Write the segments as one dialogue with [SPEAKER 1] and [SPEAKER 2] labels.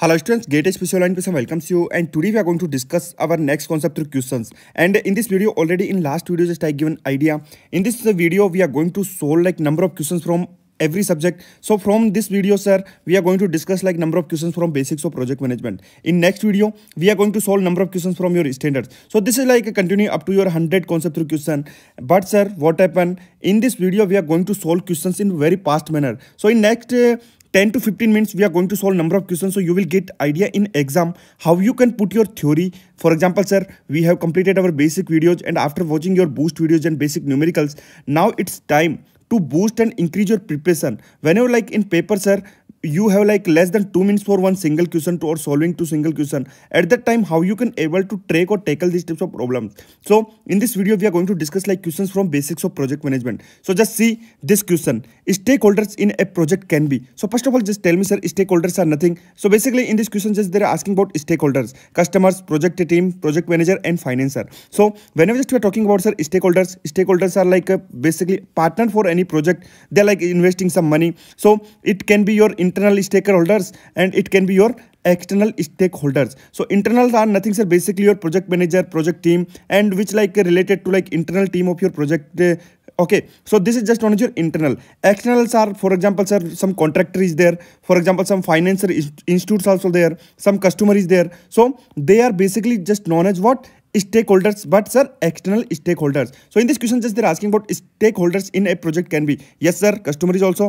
[SPEAKER 1] Hello students, Gate Special and Pisa welcomes you and today we are going to discuss our next concept through questions and in this video already in last video just I given an idea. In this video we are going to solve like number of questions from every subject so from this video sir we are going to discuss like number of questions from basics of project management in next video we are going to solve number of questions from your standards so this is like a continue up to your 100 concept through question but sir what happened in this video we are going to solve questions in very fast manner so in next uh, 10 to 15 minutes we are going to solve number of questions so you will get idea in exam how you can put your theory for example sir we have completed our basic videos and after watching your boost videos and basic numericals now it's time to boost and increase your preparation whenever like in paper sir you have like less than 2 minutes for one single question or solving two single question at that time how you can able to track or tackle these types of problems so in this video we are going to discuss like questions from basics of project management so just see this question stakeholders in a project can be so first of all just tell me sir stakeholders are nothing so basically in this question just they're asking about stakeholders customers project team project manager and financer so whenever just we're talking about sir stakeholders stakeholders are like uh, basically partner for any project they're like investing some money so it can be your in internal stakeholders and it can be your external stakeholders so internals are nothing sir basically your project manager project team and which like related to like internal team of your project uh, okay so this is just known as your internal externals are for example sir some contractor is there for example some financial institutes also there some customer is there so they are basically just known as what stakeholders but sir external stakeholders so in this question just they're asking about stakeholders in a project can be yes sir customer is also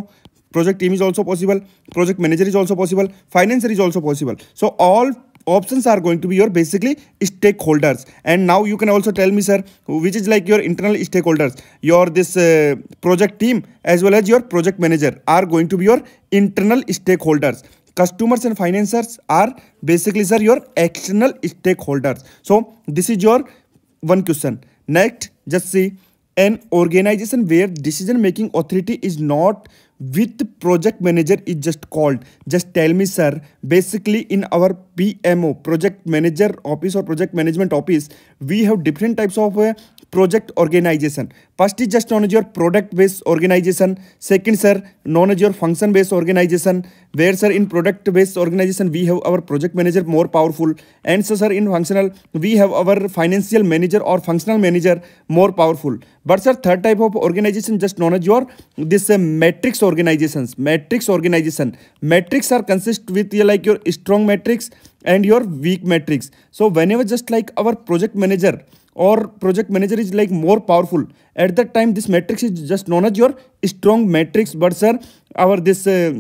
[SPEAKER 1] project team is also possible project manager is also possible financier is also possible so all options are going to be your basically stakeholders and now you can also tell me sir which is like your internal stakeholders your this uh, project team as well as your project manager are going to be your internal stakeholders customers and financiers are basically sir your external stakeholders so this is your one question next just see an organization where decision making authority is not with project manager is just called just tell me sir basically in our pmo project manager office or project management office we have different types of uh, project organization. First is just known as your product based organization. Second, sir, known as your function based organization. Where, sir, in product based organization, we have our project manager more powerful. And, so, sir, in functional, we have our financial manager or functional manager more powerful. But, sir, third type of organization, just known as your this uh, matrix organizations. Matrix organization. Matrix are consist with uh, like your strong matrix and your weak matrix. So, whenever just like our project manager, or project manager is like more powerful at that time this matrix is just known as your strong matrix but sir our this uh,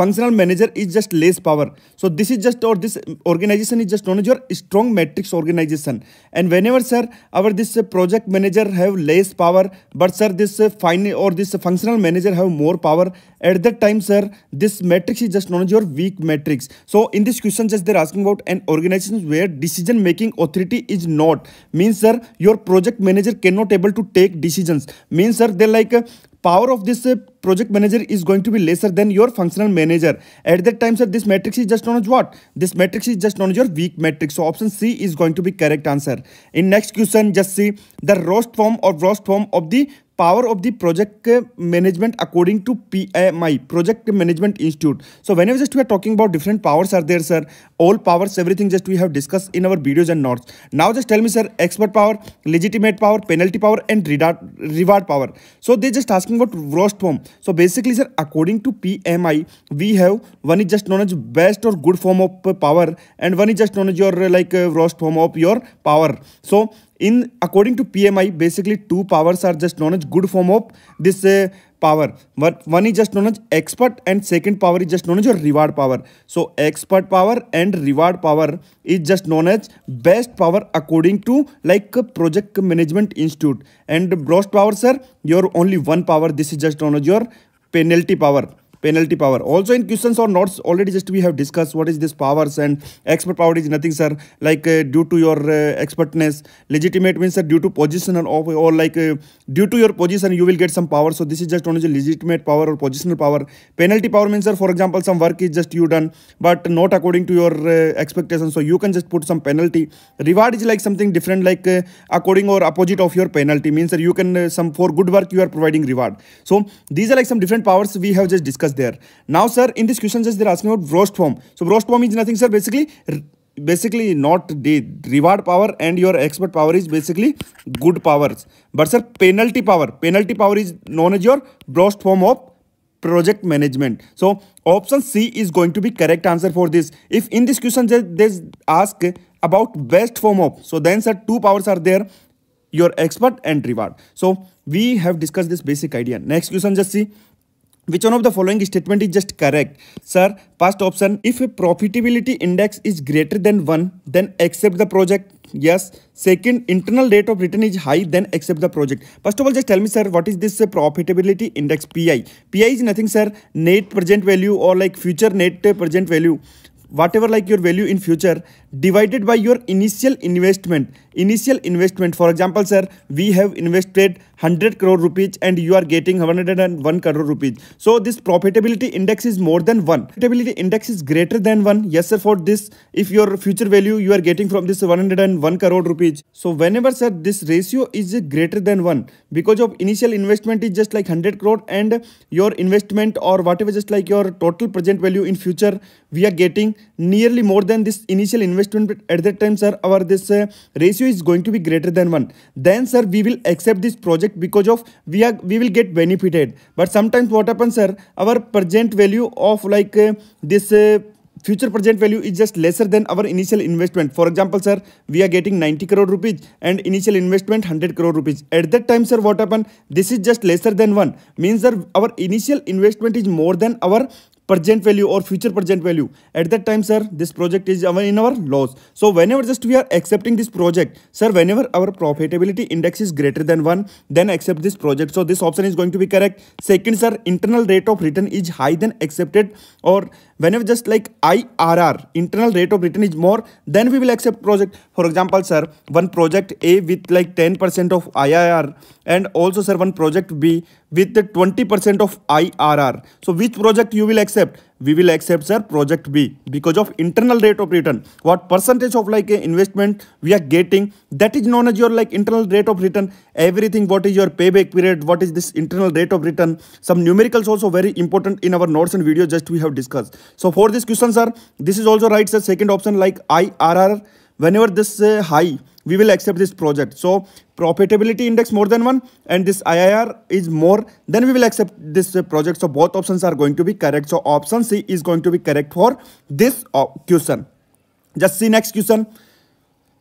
[SPEAKER 1] functional manager is just less power. So this is just or this organization is just known as your strong matrix organization. And whenever sir our this uh, project manager have less power but sir this uh, fine or this functional manager have more power at that time sir this matrix is just known as your weak matrix. So in this question just they're asking about an organization where decision making authority is not means sir your project manager cannot able to take decisions means sir they like uh, power of this uh, project manager is going to be lesser than your functional manager. At that time, sir, this matrix is just known as what? This matrix is just known as your weak matrix. So option C is going to be correct answer. In next question, just see the roast form or roast form of the power of the project management according to PMI, Project Management Institute. So whenever just we are talking about different powers are there, sir, all powers, everything just we have discussed in our videos and notes. Now just tell me, sir, expert power, legitimate power, penalty power and reward power. So they just asking about worst form. So basically, sir, according to PMI, we have one is just known as best or good form of power and one is just known as your like uh, worst form of your power. So in according to PMI, basically two powers are just known as good form of this uh, power. But one is just known as expert and second power is just known as your reward power. So expert power and reward power is just known as best power according to like uh, project management institute. And gross power sir, your only one power. This is just known as your penalty power penalty power also in questions or notes already just we have discussed what is this powers and expert power is nothing sir like uh, due to your uh, expertness legitimate means sir due to position or, or like uh, due to your position you will get some power so this is just only legitimate power or positional power penalty power means sir for example some work is just you done but not according to your uh, expectation so you can just put some penalty reward is like something different like uh, according or opposite of your penalty means sir you can uh, some for good work you are providing reward so these are like some different powers we have just discussed there. Now, sir, in this question, just they're asking about roast form. So, roast form is nothing, sir. Basically, basically not the reward power and your expert power is basically good powers. But, sir, penalty power. Penalty power is known as your roast form of project management. So, option C is going to be correct answer for this. If in this question, they ask about best form of. So, then, sir, two powers are there your expert and reward. So we have discussed this basic idea. Next question, just see which one of the following statement is just correct sir first option if profitability index is greater than 1 then accept the project yes second internal rate of return is high then accept the project first of all just tell me sir what is this uh, profitability index pi pi is nothing sir net present value or like future net present value whatever like your value in future divided by your initial investment initial investment for example sir we have invested 100 crore rupees and you are getting 101 crore rupees so this profitability index is more than 1 profitability index is greater than 1 yes sir for this if your future value you are getting from this 101 crore rupees so whenever sir this ratio is greater than 1 because of initial investment is just like 100 crore and your investment or whatever just like your total present value in future we are getting nearly more than this initial investment investment at that time sir our this uh, ratio is going to be greater than 1 then sir we will accept this project because of we are we will get benefited but sometimes what happens sir our present value of like uh, this uh, future present value is just lesser than our initial investment. For example, sir, we are getting 90 crore rupees and initial investment 100 crore rupees. At that time, sir, what happened? This is just lesser than 1. Means, sir, our initial investment is more than our present value or future present value at that time sir this project is in our loss so whenever just we are accepting this project sir whenever our profitability index is greater than 1 then accept this project so this option is going to be correct second sir internal rate of return is high than accepted or whenever just like IRR internal rate of return is more then we will accept project for example sir one project A with like 10% of IRR and also sir one project B with the 20% of IRR. So which project you will accept? We will accept sir project B because of internal rate of return. What percentage of like investment we are getting that is known as your like internal rate of return. Everything what is your payback period, what is this internal rate of return. Some numericals also very important in our notes and videos just we have discussed. So for this question sir, this is also right sir second option like IRR whenever this uh, high we will accept this project so profitability index more than one and this IIR is more then we will accept this uh, project so both options are going to be correct so option C is going to be correct for this uh, question just see next question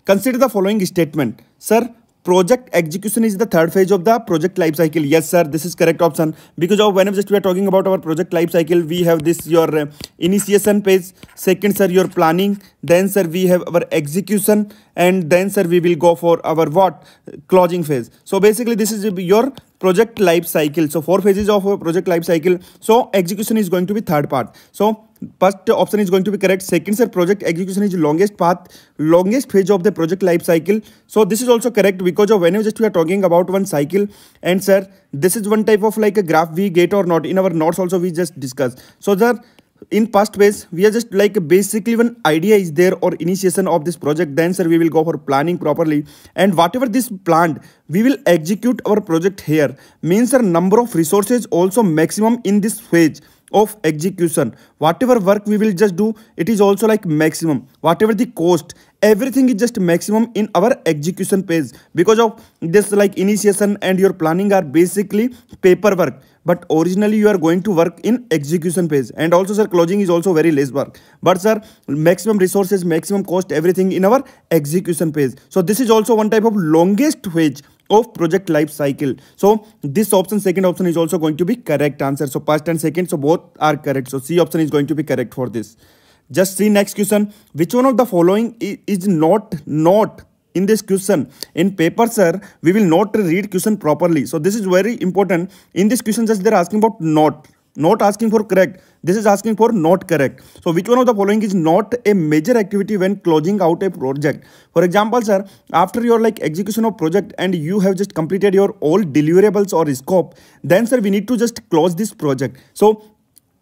[SPEAKER 1] consider the following statement sir project execution is the third phase of the project life cycle yes sir this is correct option because of whenever just we are talking about our project life cycle we have this your uh, initiation phase second sir your planning then sir we have our execution and then sir we will go for our what closing phase so basically this is your project life cycle so four phases of project life cycle so execution is going to be third part so First option is going to be correct. Second, sir, project execution is longest path, longest phase of the project life cycle. So this is also correct because of whenever just we are talking about one cycle and sir, this is one type of like a graph we get or not. In our notes also we just discuss. So sir, in past phase, we are just like basically one idea is there or initiation of this project. Then sir, we will go for planning properly and whatever this planned, we will execute our project here. Means sir, number of resources also maximum in this phase of execution whatever work we will just do it is also like maximum whatever the cost everything is just maximum in our execution phase because of this like initiation and your planning are basically paperwork but originally you are going to work in execution phase and also sir closing is also very less work but sir maximum resources maximum cost everything in our execution phase so this is also one type of longest wage of project life cycle. So this option, second option is also going to be correct answer. So first and second, so both are correct. So C option is going to be correct for this. Just see next question. Which one of the following is not not in this question? In paper, sir, we will not read question properly. So this is very important. In this question, just they're asking about not not asking for correct this is asking for not correct so which one of the following is not a major activity when closing out a project for example sir after your like execution of project and you have just completed your all deliverables or scope then sir we need to just close this project so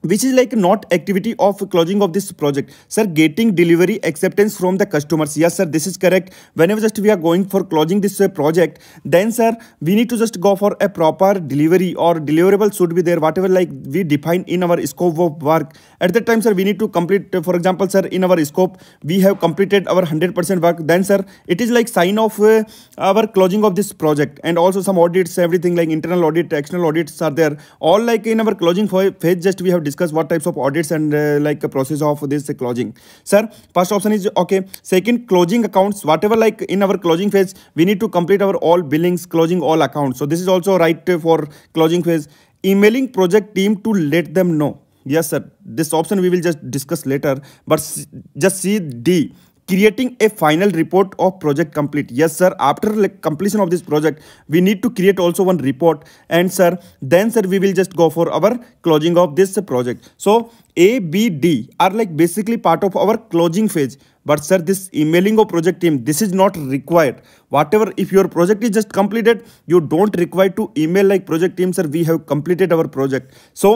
[SPEAKER 1] which is like not activity of closing of this project sir getting delivery acceptance from the customers yes sir this is correct whenever just we are going for closing this uh, project then sir we need to just go for a proper delivery or deliverable should be there whatever like we define in our scope of work at that time, sir, we need to complete, uh, for example, sir, in our scope, we have completed our 100% work. Then, sir, it is like sign of uh, our closing of this project and also some audits, everything like internal audit, external audits are there. All like in our closing phase, just we have discussed what types of audits and uh, like a process of this closing. Sir, first option is okay. Second, closing accounts, whatever like in our closing phase, we need to complete our all billings, closing all accounts. So this is also right for closing phase. Emailing project team to let them know yes sir this option we will just discuss later but just see d creating a final report of project complete yes sir after like, completion of this project we need to create also one report and sir then sir we will just go for our closing of this project so a b d are like basically part of our closing phase but sir this emailing of project team this is not required whatever if your project is just completed you don't require to email like project team sir we have completed our project so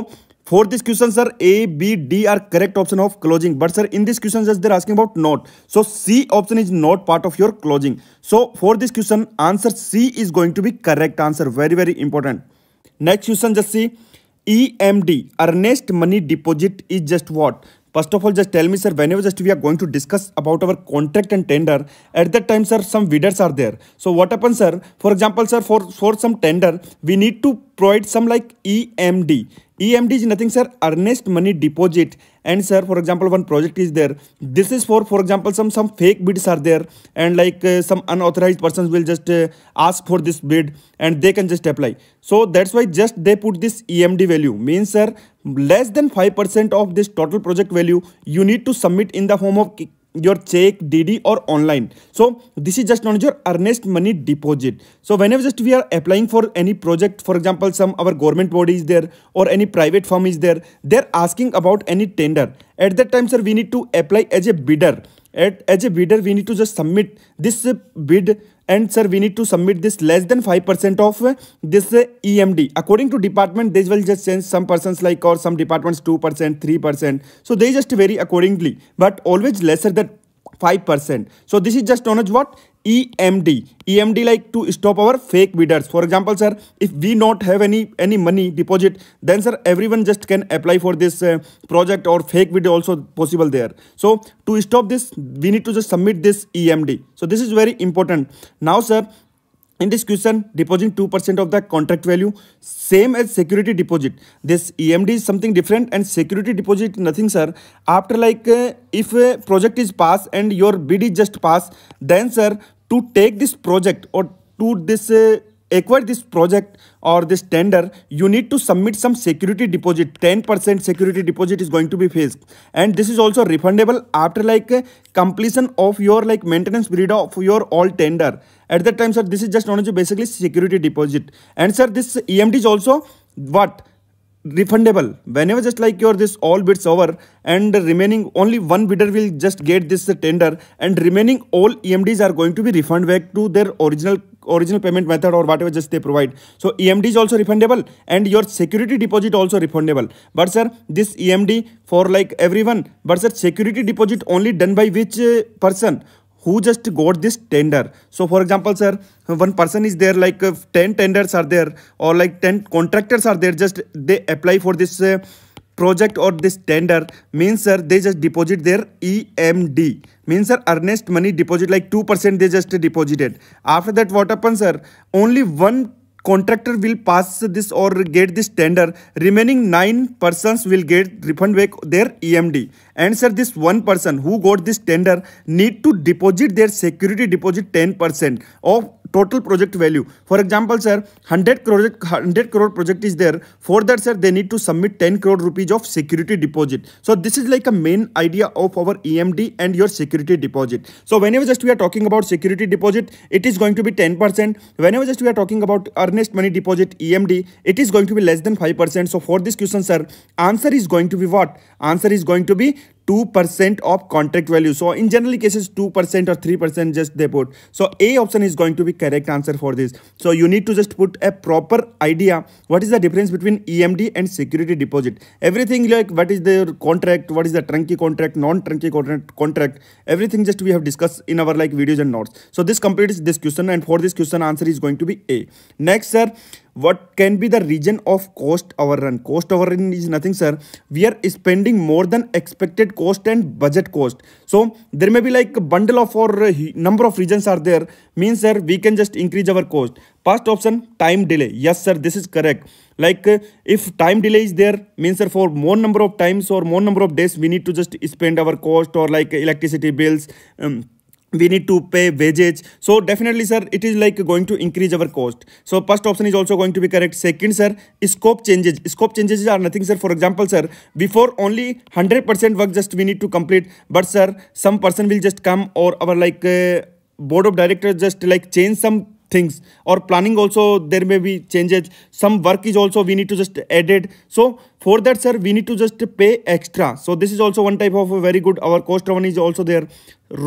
[SPEAKER 1] for this question, sir, A, B, D are correct option of closing. But sir, in this question, just they're asking about not. So C option is not part of your closing. So for this question, answer C is going to be correct answer. Very, very important. Next question, just see. EMD, earnest money deposit is just what? First of all, just tell me, sir, whenever just we are going to discuss about our contract and tender, at that time, sir, some bidders are there. So what happens, sir? For example, sir, for, for some tender, we need to provide some like EMD. EMD is nothing sir, earnest money deposit. And sir, for example, one project is there. This is for, for example, some some fake bids are there and like uh, some unauthorized persons will just uh, ask for this bid and they can just apply. So that's why just they put this EMD value. Means sir, less than 5% of this total project value you need to submit in the form of your check dd or online so this is just known as your earnest money deposit so whenever just we are applying for any project for example some our government body is there or any private firm is there they're asking about any tender at that time sir we need to apply as a bidder at, as a bidder we need to just submit this bid and sir we need to submit this less than 5% of this EMD according to department they will just change some persons like or some departments 2% 3% so they just vary accordingly but always lesser than 5%. So this is just known as what? EMD. EMD like to stop our fake bidders. For example, sir, if we not have any any money deposit, then sir, everyone just can apply for this uh, project or fake bid also possible there. So to stop this, we need to just submit this EMD. So this is very important. Now, sir, in this question, depositing 2% of the contract value, same as security deposit. This EMD is something different and security deposit nothing sir. After like uh, if a project is passed and your bid is just passed, then sir to take this project or to this uh, acquire this project or this tender, you need to submit some security deposit. 10% security deposit is going to be faced. And this is also refundable after like completion of your like maintenance period of your all tender. At that time, sir, this is just known as basically security deposit. And sir, this EMD is also what? refundable whenever just like your this all bids over and remaining only one bidder will just get this tender and remaining all emds are going to be refunded back to their original original payment method or whatever just they provide so emd is also refundable and your security deposit also refundable but sir this emd for like everyone but sir security deposit only done by which uh, person who just got this tender so for example sir one person is there like uh, 10 tenders are there or like 10 contractors are there just they apply for this uh, project or this tender means sir they just deposit their EMD means sir earnest money deposit like 2% they just deposited after that what happens sir only one contractor will pass this or get this tender remaining 9 persons will get refund back their EMD and sir this one person who got this tender need to deposit their security deposit 10% of total project value for example sir 100 crore 100 crore project is there for that sir they need to submit 10 crore rupees of security deposit so this is like a main idea of our emd and your security deposit so whenever just we are talking about security deposit it is going to be 10% whenever just we are talking about earnest money deposit emd it is going to be less than 5% so for this question sir answer is going to be what answer is going to be 2% of contract value. So in generally cases 2% or 3% just they put. So A option is going to be correct answer for this. So you need to just put a proper idea what is the difference between EMD and security deposit. Everything like what is their contract, what is the trunky contract, non-trunky contract, contract, everything just we have discussed in our like videos and notes. So this completes this question and for this question answer is going to be A. Next sir, what can be the reason of cost overrun cost overrun is nothing sir we are spending more than expected cost and budget cost so there may be like a bundle of or uh, number of regions are there means sir we can just increase our cost first option time delay yes sir this is correct like uh, if time delay is there means sir for more number of times or more number of days we need to just spend our cost or like electricity bills um, we need to pay wages so definitely sir it is like going to increase our cost so first option is also going to be correct second sir scope changes scope changes are nothing sir for example sir before only 100% work just we need to complete but sir some person will just come or our like uh, board of directors just like change some things or planning also there may be changes some work is also we need to just add it so for that sir we need to just pay extra so this is also one type of a very good our cost one is also there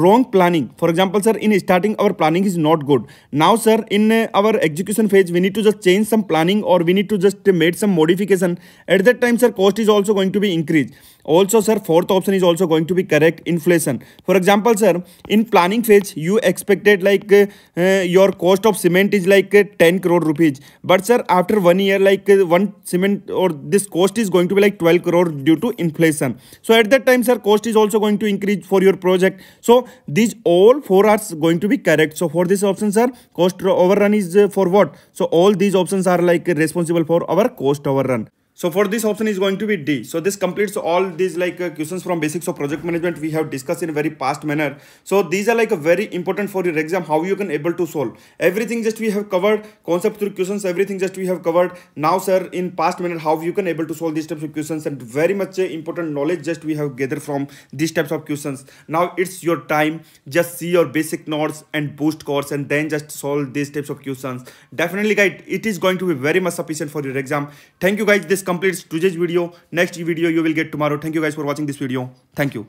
[SPEAKER 1] wrong planning for example sir in starting our planning is not good now sir in uh, our execution phase we need to just change some planning or we need to just make some modification at that time sir cost is also going to be increased also sir fourth option is also going to be correct inflation for example sir in planning phase you expected like uh, uh your cost of cement is like uh, 10 crore rupees but sir after one year like one cement or this cost is is going to be like 12 crore due to inflation. So at that time, sir, cost is also going to increase for your project. So these all four are going to be correct. So for this option, sir, cost overrun is uh, for what? So all these options are like responsible for our cost overrun. So for this option is going to be D. So this completes all these like uh, questions from basics of project management we have discussed in a very past manner. So these are like a very important for your exam how you can able to solve. Everything just we have covered concept through questions everything just we have covered now sir in past manner how you can able to solve these types of questions and very much uh, important knowledge just we have gathered from these types of questions. Now it's your time just see your basic notes and boost course and then just solve these types of questions. Definitely guys it is going to be very much sufficient for your exam. Thank you guys this completes today's video. Next video you will get tomorrow. Thank you guys for watching this video. Thank you.